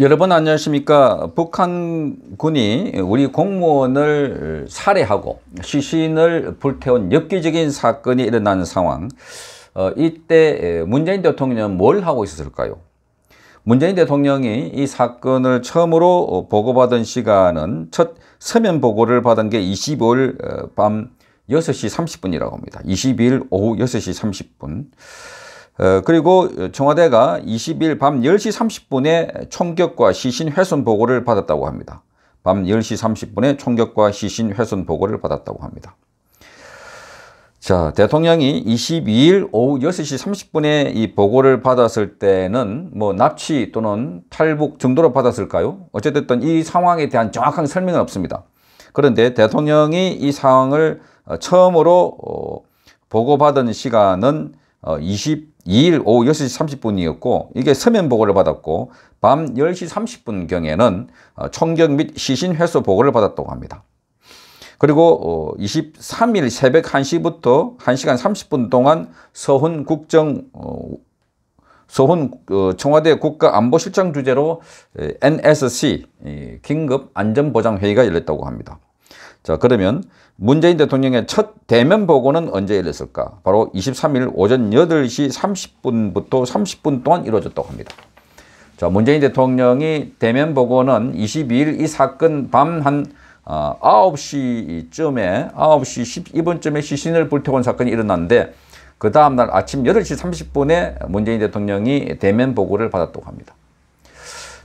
여러분 안녕하십니까 북한군이 우리 공무원을 살해하고 시신을 불태운 엽기적인 사건이 일어난 상황 어, 이때 문재인 대통령은 뭘 하고 있었을까요 문재인 대통령이 이 사건을 처음으로 보고받은 시간은 첫 서면 보고를 받은 게 25일 어, 밤 6시 30분이라고 합니다 22일 오후 6시 30분 어, 그리고 청와대가 20일 밤 10시 30분에 총격과 시신 훼손 보고를 받았다고 합니다. 밤 10시 30분에 총격과 시신 훼손 보고를 받았다고 합니다. 자, 대통령이 22일 오후 6시 30분에 이 보고를 받았을 때는 뭐 납치 또는 탈북 정도로 받았을까요? 어쨌든 이 상황에 대한 정확한 설명은 없습니다. 그런데 대통령이 이 상황을 어, 처음으로 어, 보고받은 시간은 20 2일 오후 6시 30분이었고 이게 서면 보고를 받았고 밤 10시 30분경에는 어, 총격 및 시신 회수 보고를 받았다고 합니다. 그리고 23일 어, 새벽 1시부터 1시간 30분 동안 서훈 국정 어, 서훈 청와대 국가안보실장 주재로 NSC 긴급 안전보장회의가 열렸다고 합니다. 자 그러면 문재인 대통령의 첫 대면 보고는 언제 열렸을까? 바로 23일 오전 8시 30분부터 30분 동안 이루어졌다고 합니다. 자, 문재인 대통령이 대면 보고는 22일 이 사건 밤한 9시쯤에 어, 9시 12분쯤에 시신을 불태운 사건이 일어났는데 그 다음날 아침 8시 30분에 문재인 대통령이 대면 보고를 받았다고 합니다.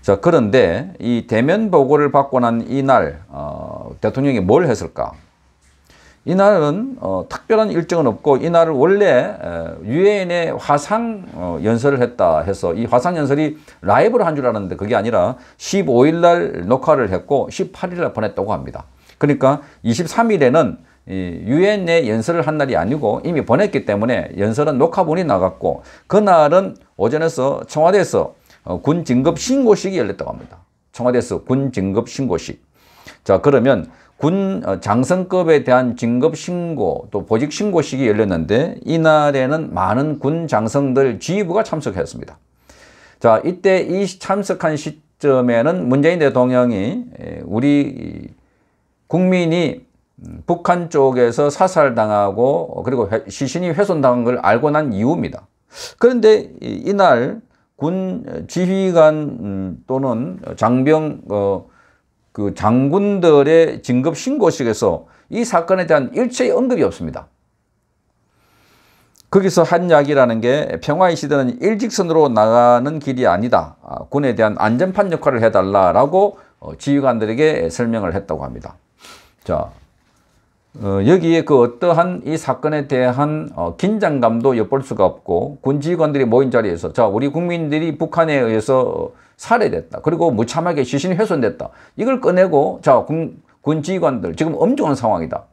자 그런데 이 대면 보고를 받고 난 이날 어, 대통령이 뭘 했을까? 이날은 어, 특별한 일정은 없고 이날을 원래 유엔의 화상 어, 연설을 했다 해서 이 화상 연설이 라이브를한 줄 알았는데 그게 아니라 15일 날 녹화를 했고 18일 날 보냈다고 합니다. 그러니까 23일에는 유엔의 연설을 한 날이 아니고 이미 보냈기 때문에 연설은 녹화본이 나갔고 그날은 오전에서 청와대에서 어, 군 진급 신고식이 열렸다고 합니다. 청와대에서 군 진급 신고식. 자 그러면 군 어, 장성급에 대한 진급 신고 또 보직 신고식이 열렸는데 이날에는 많은 군 장성들 지휘부가 참석했습니다. 자, 이때 이 참석한 시점에는 문재인 대통령이 우리 국민이 음, 북한 쪽에서 사살당하고 어, 그리고 시신이 훼손당한 걸 알고 난 이후입니다. 그런데 이날 군 지휘관 음, 또는 장병 어, 그 장군들의 진급 신고식에서 이 사건에 대한 일체의 언급이 없습니다. 거기서 한약이라는 게 평화의 시대는 일직선으로 나가는 길이 아니다. 아, 군에 대한 안전판 역할을 해달라라고 어, 지휘관들에게 설명을 했다고 합니다. 자, 어, 여기에 그 어떠한 이 사건에 대한 어, 긴장감도 엿볼 수가 없고 군지휘관들이 모인 자리에서 자 우리 국민들이 북한에 의해서 살해됐다 그리고 무참하게 시신이 훼손됐다 이걸 꺼내고 자 군, 군지휘관들 지금 엄중한 상황이다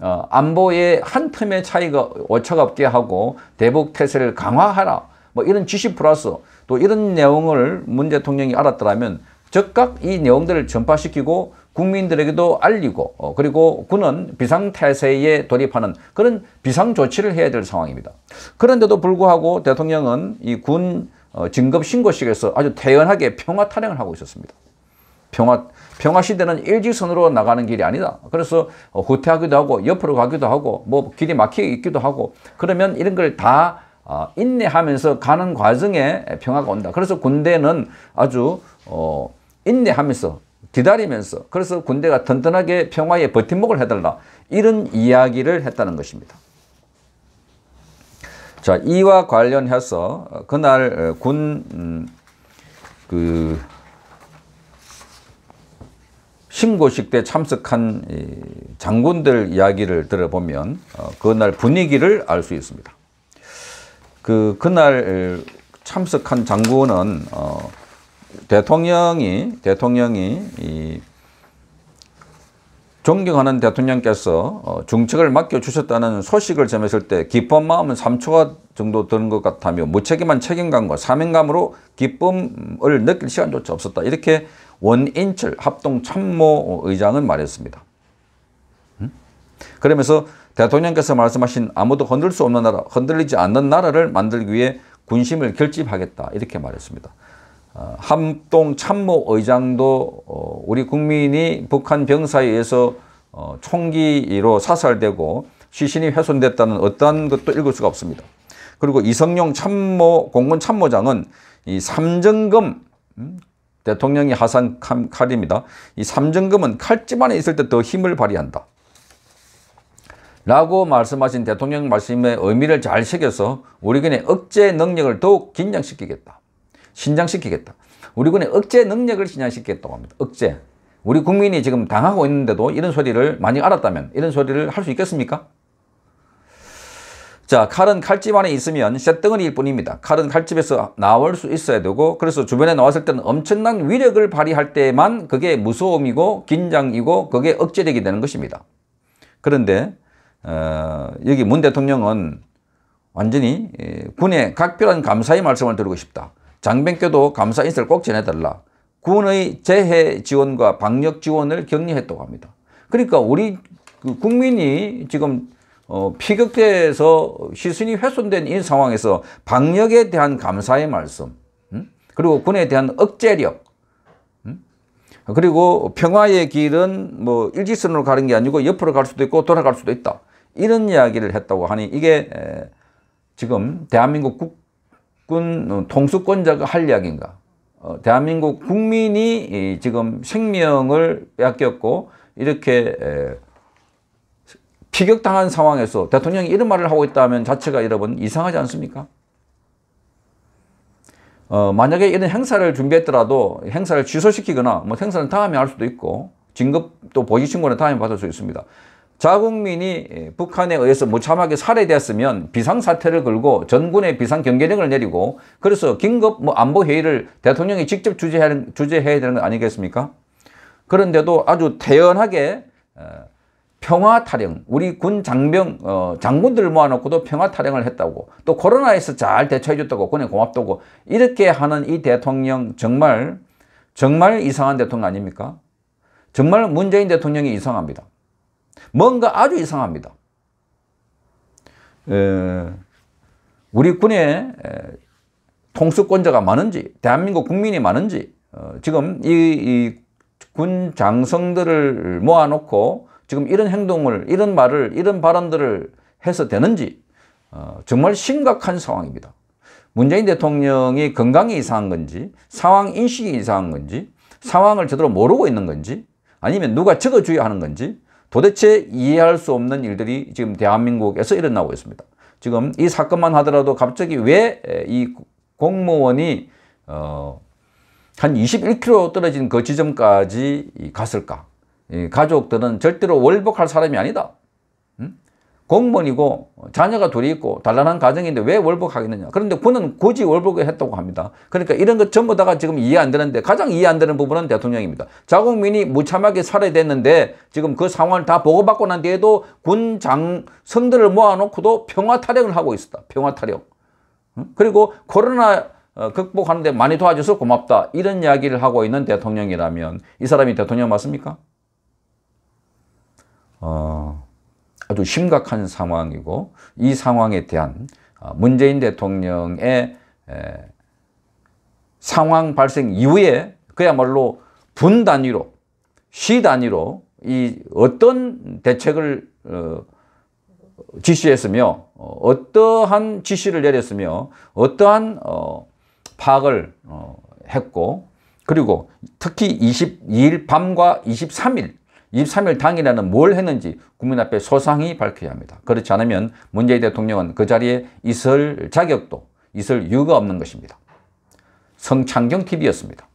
어, 안보의 한 틈의 차이가 오차가 없게 하고 대북 태세를 강화하라 뭐 이런 지시 플러스 또 이런 내용을 문 대통령이 알았더라면 즉각 이 내용들을 전파시키고 국민들에게도 알리고 어, 그리고 군은 비상태세에 돌입하는 그런 비상조치를 해야 될 상황입니다. 그런데도 불구하고 대통령은 이 군 어, 진급 신고식에서 아주 태연하게 평화 탄핵을 하고 있었습니다. 평화, 평화시대는 일직선으로 나가는 길이 아니다. 그래서 어, 후퇴하기도 하고 옆으로 가기도 하고 뭐 길이 막히게 있기도 하고 그러면 이런 걸다 어, 인내하면서 가는 과정에 평화가 온다. 그래서 군대는 아주 어, 인내하면서 기다리면서 그래서 군대가 든든하게 평화의 버팀목을 해달라 이런 이야기를 했다는 것입니다. 자 이와 관련해서 그날 어, 군그 음, 신고식 때 참석한 장군들 이야기를 들어보면 어, 그날 분위기를 알 수 있습니다. 그 그날 어, 참석한 장군은 어, 대통령이 대통령이 이 존경하는 대통령께서 어, 중책을 맡겨주셨다는 소식을 전했을 때 기쁜 마음은 3초가 정도 드는 것 같다며 무책임한 책임감과 사명감으로 기쁨을 느낄 시간조차 없었다. 이렇게 원인철 합동참모 의장은 말했습니다. 음? 그러면서 대통령께서 말씀하신 아무도 흔들 수 없는 나라, 흔들리지 않는 나라를 만들기 위해 군심을 결집하겠다. 이렇게 말했습니다. 어, 함동 참모 의장도 어, 우리 국민이 북한 병사에 의해서 어, 총기로 사살되고 시신이 훼손됐다는 어떠한 것도 읽을 수가 없습니다. 그리고 이성용 참모 공군 참모장은 이 삼정금 음, 대통령이 하산 칼입니다. 이 삼정금은 칼집안에 있을 때 더 힘을 발휘한다. 라고 말씀하신 대통령 말씀의 의미를 잘 새겨서 우리군의 억제 능력을 더욱 긴장시키겠다. 신장시키겠다. 우리 군의 억제 능력을 신장시키겠다고 합니다. 억제. 우리 국민이 지금 당하고 있는데도 이런 소리를 많이 알았다면 이런 소리를 할 수 있겠습니까? 자, 칼은 칼집 안에 있으면 쇳덩어리일 뿐입니다. 칼은 칼집에서 나올 수 있어야 되고 그래서 주변에 나왔을 때는 엄청난 위력을 발휘할 때만 그게 무서움이고 긴장이고 그게 억제력이 되는 것입니다. 그런데 어, 여기 문 대통령은 완전히 예, 군의 각별한 감사의 말씀을 드리고 싶다. 장병교도 감사 인사를 꼭 전해달라. 군의 재해 지원과 방역 지원을 격려했다고 합니다. 그러니까 우리 그 국민이 지금 어, 피격돼서 시선이 훼손된 이 상황에서 방역에 대한 감사의 말씀 음? 그리고 군에 대한 억제력 음? 그리고 평화의 길은 뭐 일직선으로 가는 게 아니고 옆으로 갈 수도 있고 돌아갈 수도 있다 이런 이야기를 했다고 하니 이게 에, 지금 대한민국 국군 통수권자가 어, 할 이야기인가? 어, 대한민국 국민이 지금 생명을 빼겼고 이렇게 에, 피격당한 상황에서 대통령이 이런 말을 하고 있다면 자체가 여러분 이상하지 않습니까? 어, 만약에 이런 행사를 준비했더라도 행사를 취소시키거나 뭐 행사는 다음에 할 수도 있고 진급도 보직신고는 다음에 받을 수 있습니다. 자국민이 예, 북한에 의해서 무참하게 살해되었으면 비상사태를 걸고 전군에 비상경계령을 내리고 그래서 긴급 뭐 안보회의를 대통령이 직접 주재해야, 주재해야 되는 거 아니겠습니까? 그런데도 아주 태연하게 어, 평화 타령, 우리 군 장병, 어, 장군들 모아놓고도 평화 타령을 했다고 또 코로나에서 잘 대처해줬다고 군에 고맙다고 이렇게 하는 이 대통령 정말 정말 이상한 대통령 아닙니까? 정말 문재인 대통령이 이상합니다. 뭔가 아주 이상합니다. 우리 군에 통수권자가 많은지 대한민국 국민이 많은지 어, 지금 이, 군 장성들을 모아놓고 지금 이런 행동을 이런 말을 이런 발언들을 해서 되는지 어, 정말 심각한 상황입니다. 문재인 대통령이 건강이 이상한 건지 상황 인식이 이상한 건지 상황을 제대로 모르고 있는 건지 아니면 누가 적어줘야 하는 건지 도대체 이해할 수 없는 일들이 지금 대한민국에서 일어나고 있습니다. 지금 이 사건만 하더라도 갑자기 왜 이 공무원이 어, 한 21km 떨어진 그 지점까지 갔을까? 가족들은 절대로 월복할 사람이 아니다. 공무원이고 자녀가 둘이 있고 단란한 가정인데 왜 월북하겠느냐. 그런데 군은 굳이 월북을 했다고 합니다. 그러니까 이런 것 전부 다가 지금 이해 안 되는데 가장 이해 안 되는 부분은 대통령입니다. 자국민이 무참하게 살해됐는데 지금 그 상황을 다 보고받고 난 뒤에도 군장 성들을 모아놓고도 평화 타령을 하고 있었다. 평화 타령. 그리고 코로나 어, 극복하는데 많이 도와줘서 고맙다. 이런 이야기를 하고 있는 대통령이라면 이 사람이 대통령 맞습니까? 어... 아주 심각한 상황이고 이 상황에 대한 아, 문재인 대통령의 상황 발생 이후에 그야말로 분 단위로 시 단위로 이 어떤 대책을 어, 지시했으며 어, 어떠한 지시를 내렸으며 어떠한 어, 파악을 했고 그리고 특히 22일 밤과 23일 23일 당일에는 뭘 했는지 국민 앞에 소상히 밝혀야 합니다. 그렇지 않으면 문재인 대통령은 그 자리에 있을 자격도 있을 이유가 없는 것입니다. 성창경TV였습니다.